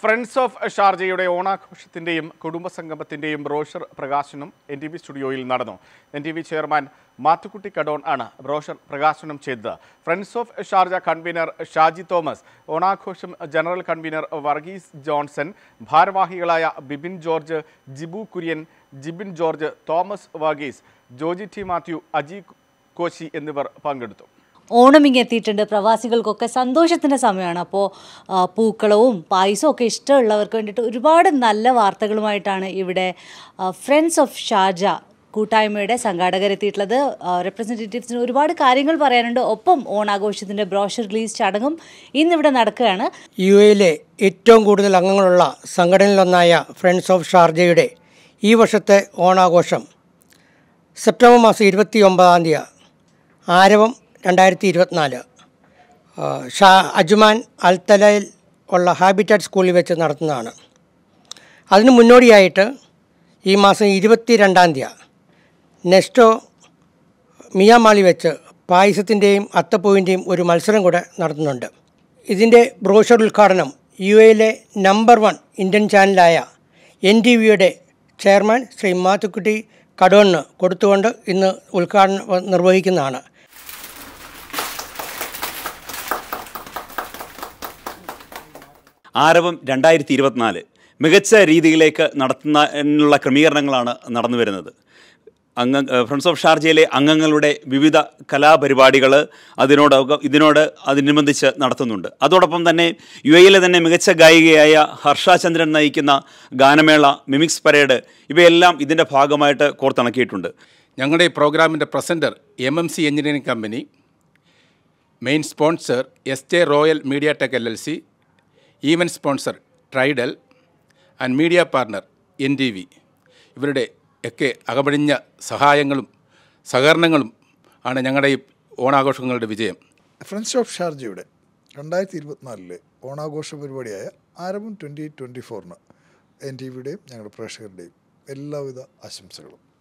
friends of ഷാർജയുടെ ഓണാഘോഷത്തിൻ്റെയും കുടുംബസംഗമത്തിൻ്റെയും ബ്രോഷർ പ്രകാശനം എൻ ടി വി സ്റ്റുഡിയോയിൽ നടന്നു N T V chairman Mathukutty Kadon ആണ് ബ്രോഷർ പ്രകാശനം ചെയ്തത് Friends of Sharjah convener Shaji Thomas ഓണാഘോഷം ജനറൽ കൺവീനർ വർഗീസ് ജോൺസൺ ഭാരവാഹികളായ ബിബിൻ ജോർജ് ജിബു കുര്യൻ ജിബിൻ ജോർജ് തോമസ് വർഗീസ് ജോജി ടി മാത്യു അജി കോശി എന്നിവർ പങ്കെടുത്തു ഓണമിങ്ങി എത്തിയിട്ടുണ്ട് പ്രവാസികൾക്കൊക്കെ സന്തോഷത്തിൻ്റെ സമയമാണ് അപ്പോൾ പൂക്കളവും പായസവും ഒക്കെ ഇഷ്ടമുള്ളവർക്ക് വേണ്ടിയിട്ട് ഒരുപാട് നല്ല വാർത്തകളുമായിട്ടാണ് ഇവിടെ ഫ്രണ്ട്സ് ഓഫ് ഷാർജ കൂട്ടായ്മയുടെ സംഘാടകരെത്തിയിട്ടുള്ളത് റെപ്രസെൻറ്റേറ്റീവ്സിന് ഒരുപാട് കാര്യങ്ങൾ പറയാനുണ്ട് ഒപ്പം ഓണാഘോഷത്തിൻ്റെ ബ്രോഷർ റിലീസ് ചടങ്ങും ഇന്നിവിടെ നടക്കുകയാണ് യു എയിലെ ഏറ്റവും കൂടുതൽ അംഗങ്ങളുള്ള സംഘടനയിലൊന്നായ ഫ്രണ്ട്സ് ഓഫ് ഷാർജയുടെ ഈ വർഷത്തെ ഓണാഘോഷം സെപ്റ്റംബർ മാസം ഇരുപത്തി ഒമ്പതാം തീയതി ആരവം രണ്ടായിരത്തി ഇരുപത്തിനാല് ഷാ അജ്മാൻ അൽത്തലയിൽ ഉള്ള ഹാബിറ്റാറ്റ് സ്കൂളിൽ വെച്ച് നടത്തുന്നതാണ് അതിന് മുന്നോടിയായിട്ട് ഈ മാസം ഇരുപത്തി രണ്ടാം തീയതി നെസ്റ്റോ മിയാമാളി വെച്ച് പായസത്തിൻ്റെയും അത്തപ്പൂവിൻ്റെയും ഒരു മത്സരം കൂടെ നടത്തുന്നുണ്ട് ഇതിൻ്റെ ബ്രോഷർ ഉദ്ഘാടനം യു എയിലെ നമ്പർ വൺ ഇന്ത്യൻ ചാനലായ എൻ ടി വിയുടെ ചെയർമാൻ ശ്രീ മാത്തുക്കുട്ടി കടോണിന് കൊടുത്തുകൊണ്ട് ഇന്ന് ഉദ്ഘാടനം നിർവഹിക്കുന്നതാണ് ആരവം രണ്ടായിരത്തി ഇരുപത്തിനാല് മികച്ച രീതിയിലേക്ക് നടത്തുന്നതിനുള്ള ക്രമീകരണങ്ങളാണ് നടന്നു വരുന്നത് അംഗ ഫ്രണ്ട്സ് ഓഫ് ഷാർജയിലെ അംഗങ്ങളുടെ വിവിധ കലാപരിപാടികൾ അതിനോട് ഇതിനോട് അതിനനുബന്ധിച്ച് നടത്തുന്നുണ്ട് അതോടൊപ്പം തന്നെ യു എയിലെ തന്നെ മികച്ച ഗായികയായ ഹർഷ ചന്ദ്രൻ നയിക്കുന്ന ഗാനമേള മിമിക്സ് പരേഡ് ഇവയെല്ലാം ഇതിൻ്റെ ഭാഗമായിട്ട് കോർത്തിണക്കിയിട്ടുണ്ട് ഞങ്ങളുടെ ഈ പ്രോഗ്രാമിൻ്റെ presenter M M C Engineering Company main sponsor S J Royal Media Tech L L C event sponsor Tridal and media partner N T V ഇവരുടെ ഒക്കെ അകപടിഞ്ഞ സഹായങ്ങളും സഹകരണങ്ങളും ആണ് ഞങ്ങളുടെ ഈ ഓണാഘോഷങ്ങളുടെ വിജയം ഫ്രണ്ട്സ് ഓഫ് ഷാർജയുടെ രണ്ടായിരത്തി ഇരുപത്തിനാലിലെ ഓണാഘോഷ പരിപാടിയായ ആരംഭം ട്വൻറ്റി ട്വൻറ്റി ഫോറിന് എൻ ടി വിയുടെയും ഞങ്ങളുടെ പ്രേക്ഷകരുടെയും എല്ലാവിധ ആശംസകളും